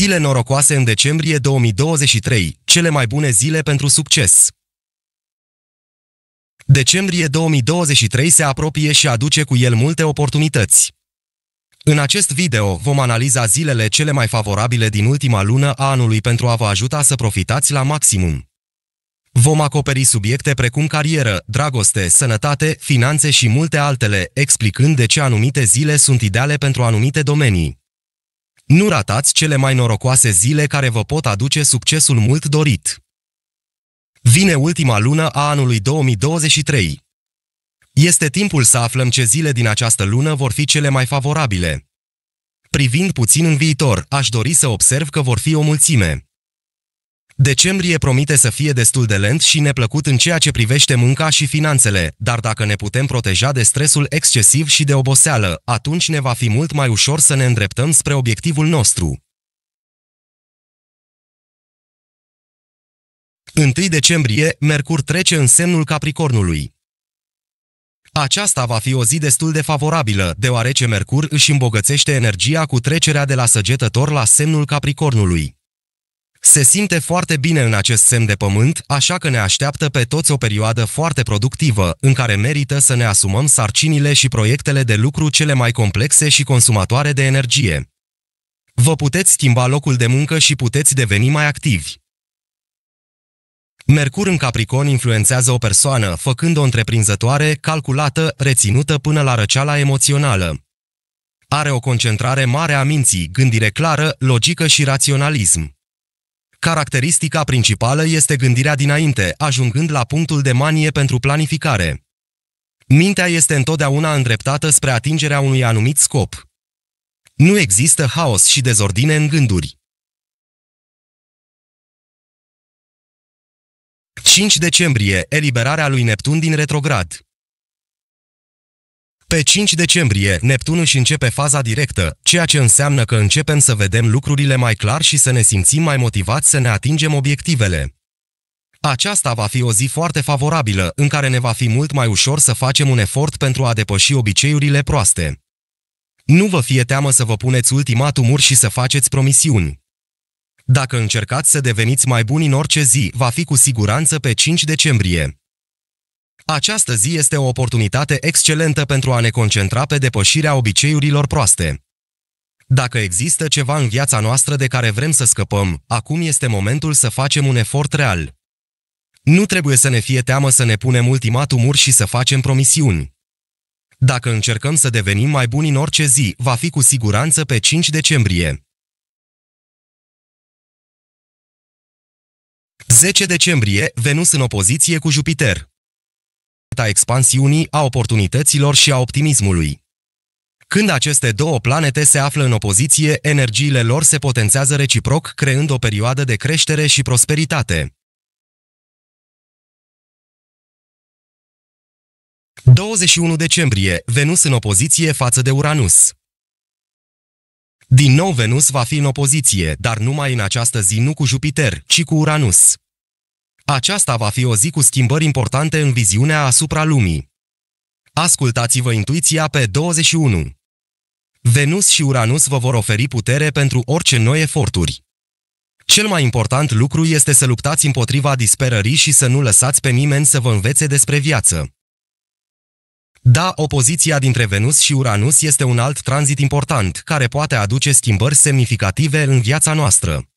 Zile norocoase în decembrie 2023, cele mai bune zile pentru succes. Decembrie 2023 se apropie și aduce cu el multe oportunități. În acest video vom analiza zilele cele mai favorabile din ultima lună a anului pentru a vă ajuta să profitați la maximum. Vom acoperi subiecte precum carieră, dragoste, sănătate, finanțe și multe altele, explicând de ce anumite zile sunt ideale pentru anumite domenii. Nu ratați cele mai norocoase zile care vă pot aduce succesul mult dorit. Vine ultima lună a anului 2023. Este timpul să aflăm ce zile din această lună vor fi cele mai favorabile. Privind puțin în viitor, aș dori să observ că vor fi o mulțime Decembrie promite să fie destul de lent și neplăcut în ceea ce privește munca și finanțele, dar dacă ne putem proteja de stresul excesiv și de oboseală, atunci ne va fi mult mai ușor să ne îndreptăm spre obiectivul nostru. 1 decembrie, Mercur trece în semnul Capricornului. Aceasta va fi o zi destul de favorabilă, deoarece Mercur își îmbogățește energia cu trecerea de la săgetător la semnul Capricornului. Se simte foarte bine în acest semn de pământ, așa că ne așteaptă pe toți o perioadă foarte productivă, în care merită să ne asumăm sarcinile și proiectele de lucru cele mai complexe și consumatoare de energie. Vă puteți schimba locul de muncă și puteți deveni mai activi. Mercur în Capricorn influențează o persoană, făcând-o întreprinzătoare, calculată, reținută până la răceala emoțională. Are o concentrare mare a minții, gândire clară, logică și raționalism. Caracteristica principală este gândirea dinainte, ajungând la punctul de manie pentru planificare. Mintea este întotdeauna îndreptată spre atingerea unui anumit scop. Nu există haos și dezordine în gânduri. 5 decembrie, eliberarea lui Neptun din retrograd. Pe 5 decembrie, Neptun își începe faza directă, ceea ce înseamnă că începem să vedem lucrurile mai clar și să ne simțim mai motivați să ne atingem obiectivele. Aceasta va fi o zi foarte favorabilă, în care ne va fi mult mai ușor să facem un efort pentru a depăși obiceiurile proaste. Nu vă fie teamă să vă puneți ultimatumuri și să faceți promisiuni. Dacă încercați să deveniți mai buni în orice zi, va fi cu siguranță pe 5 decembrie. Această zi este o oportunitate excelentă pentru a ne concentra pe depășirea obiceiurilor proaste. Dacă există ceva în viața noastră de care vrem să scăpăm, acum este momentul să facem un efort real. Nu trebuie să ne fie teamă să ne punem ultimatumuri și să facem promisiuni. Dacă încercăm să devenim mai buni în orice zi, va fi cu siguranță pe 5 decembrie. 10 decembrie, Venus în opoziție cu Jupiter a expansiunii, a oportunităților și a optimismului. Când aceste două planete se află în opoziție, energiile lor se potențează reciproc, creând o perioadă de creștere și prosperitate. 21 decembrie, Venus în opoziție față de Uranus. Din nou Venus va fi în opoziție, dar numai în această zi nu cu Jupiter, ci cu Uranus. Aceasta va fi o zi cu schimbări importante în viziunea asupra lumii. Ascultați-vă intuiția pe 21. Venus și Uranus vă vor oferi putere pentru orice noi eforturi. Cel mai important lucru este să luptați împotriva disperării și să nu lăsați pe nimeni să vă învețe despre viață. Da, opoziția dintre Venus și Uranus este un alt tranzit important, care poate aduce schimbări semnificative în viața noastră.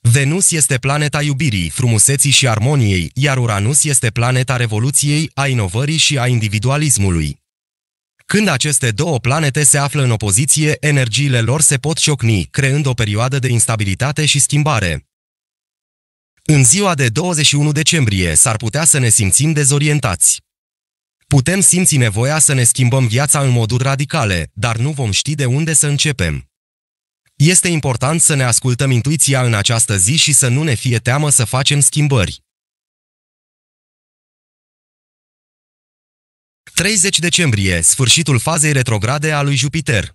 Venus este planeta iubirii, frumuseții și armoniei, iar Uranus este planeta revoluției, a inovării și a individualismului. Când aceste două planete se află în opoziție, energiile lor se pot ciocni, creând o perioadă de instabilitate și schimbare. În ziua de 21 decembrie s-ar putea să ne simțim dezorientați. Putem simți nevoia să ne schimbăm viața în moduri radicale, dar nu vom ști de unde să începem. Este important să ne ascultăm intuiția în această zi și să nu ne fie teamă să facem schimbări. 30 decembrie, sfârșitul fazei retrograde a lui Jupiter.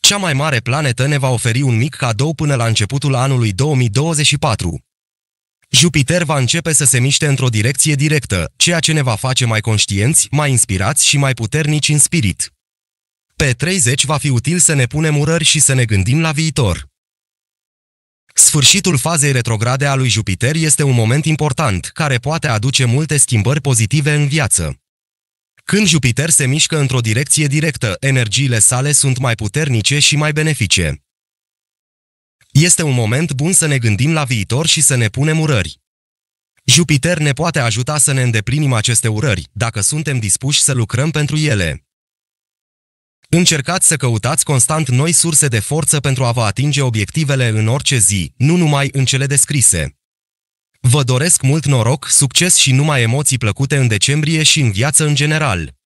Cea mai mare planetă ne va oferi un mic cadou până la începutul anului 2024. Jupiter va începe să se miște într-o direcție directă, ceea ce ne va face mai conștienți, mai inspirați și mai puternici în spirit. Pe 30 va fi util să ne punem urări și să ne gândim la viitor. Sfârșitul fazei retrograde a lui Jupiter este un moment important, care poate aduce multe schimbări pozitive în viață. Când Jupiter se mișcă într-o direcție directă, energiile sale sunt mai puternice și mai benefice. Este un moment bun să ne gândim la viitor și să ne punem urări. Jupiter ne poate ajuta să ne îndeplinim aceste urări, dacă suntem dispuși să lucrăm pentru ele. Încercați să căutați constant noi surse de forță pentru a vă atinge obiectivele în orice zi, nu numai în cele descrise. Vă doresc mult noroc, succes și numai emoții plăcute în decembrie și în viață în general.